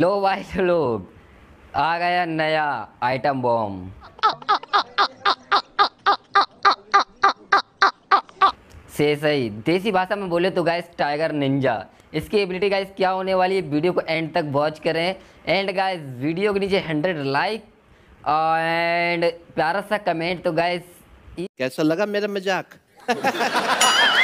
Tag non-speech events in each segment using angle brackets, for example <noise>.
लो भाई तो लोग आ गया नया आइटम बॉम से सही देसी भाषा में बोले तो गाइस टाइगर निंजा इसकी एबिलिटी गाइस क्या होने वाली है वीडियो को एंड तक वॉच करें एंड गाइस वीडियो के नीचे हंड्रेड लाइक एंड प्यारा सा कमेंट तो गाइस कैसा लगा मेरा मजाक <laughs>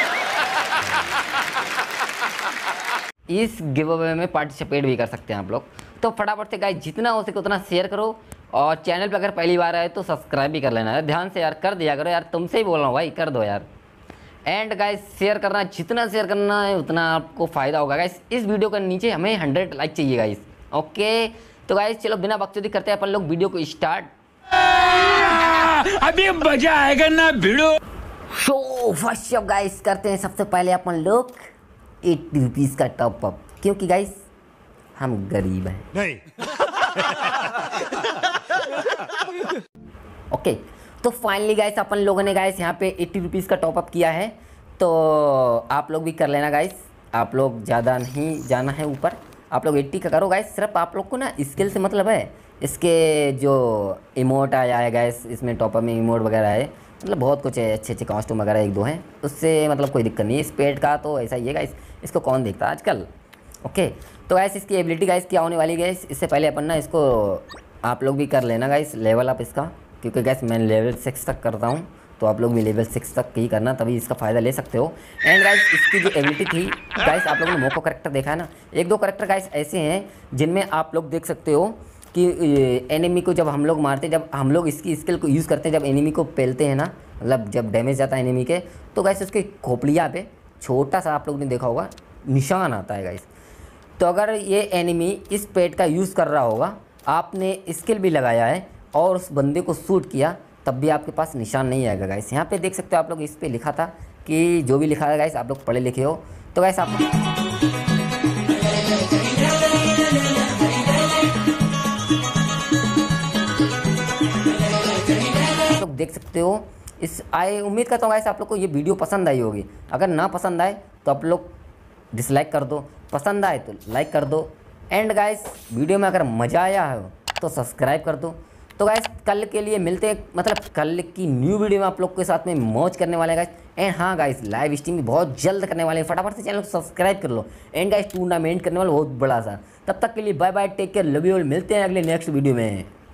इस गिव अवे में पार्टिसिपेट भी कर सकते हैं आप लोग तो फटाफट से गाय जितना हो सके उतना शेयर करो और चैनल पर अगर पहली बार आए तो सब्सक्राइब भी कर लेना यार ध्यान से यार कर दिया करो यार तुमसे ही बोल रहा हूँ भाई कर दो यार एंड गाइस शेयर करना जितना शेयर करना है उतना आपको फ़ायदा होगा गाइस इस वीडियो के नीचे हमें हंड्रेड लाइक चाहिए गाइस ओके तो गाइस चलो बिना बकचोदी करते हैं अपन लोग वीडियो को स्टार्ट अभी मजा आएगा ना वीडियो शो फर्स्ट गाइस करते हैं सबसे पहले अपन लोग एट्टी रुपीज़ का टॉप अप क्योंकि गाइस हम गरीब हैं नहीं ओके तो फाइनली गाइस अपन लोगों ने गाइस यहाँ पे एट्टी रुपीज़ का टॉप अप किया है तो आप लोग भी कर लेना गाइस आप लोग ज़्यादा नहीं जाना है ऊपर आप लोग एट्टी का करो गाइस सिर्फ आप लोग को ना स्किल से मतलब है इसके जो इमोट आया है गाइस इसमें टॉपअप में इमोट वगैरह है मतलब बहुत कुछ है अच्छे अच्छे कॉस्ट्यूम वगैरह एक दो हैं उससे मतलब कोई दिक्कत नहीं है इस पेट का तो ऐसा ही है गाइस इसको कौन देखता है आजकल ओके तो गैस इसकी एबिलिटी गाइस क्या होने वाली गैस इससे पहले अपन ना इसको आप लोग भी कर लेना गाइस लेवल आप इसका क्योंकि गैस मैं लेवल सिक्स तक करता हूँ तो आप लोग भी लेवल सिक्स तक ही करना तभी इसका फ़ायदा ले सकते हो एंड गाइस इसकी जो एबिलिटी थी गाइस आप लोगों ने मोको करेक्टर देखा है ना एक दो करेक्टर गाइस ऐसे हैं जिनमें आप लोग देख सकते हो कि एनिमी को जब हम लोग मारते जब हम लोग इसकी स्किल को यूज़ करते हैं जब एनिमी को पेलते हैं ना मतलब जब डैमेज जाता है एनिमी के तो गैस उसके खोपड़िया पे छोटा सा आप लोग ने देखा होगा निशान आता है गैस तो अगर ये एनिमी इस पेट का यूज़ कर रहा होगा आपने स्किल भी लगाया है और उस बंदे को सूट किया तब भी आपके पास निशान नहीं आएगा गैस यहाँ पर देख सकते हो आप लोग इस पर लिखा था कि जो भी लिखा है गैस आप लोग पढ़े लिखे हो तो गैस आप देख सकते हो इस आई उम्मीद करता हूँ ऐसे आप लोग को ये वीडियो पसंद आई होगी अगर ना पसंद आए तो आप लोग डिसलाइक कर दो पसंद आए तो लाइक कर दो एंड गाइस वीडियो में अगर मज़ा आया हो तो सब्सक्राइब कर दो तो गाइस कल के लिए मिलते हैं मतलब कल की न्यू वीडियो में आप लोग के साथ में मौज करने वाले गाइस एंड हाँ गाइस लाइव स्ट्रीम भी बहुत जल्द करने वाले हैं फटाफट से चैनल को सब्सक्राइब कर लो एंड गाइस टूर्नामेंट करने वाला बहुत बड़ा सा तब तक के लिए bye bye take care love you मिलते हैं अगले नेक्स्ट वीडियो में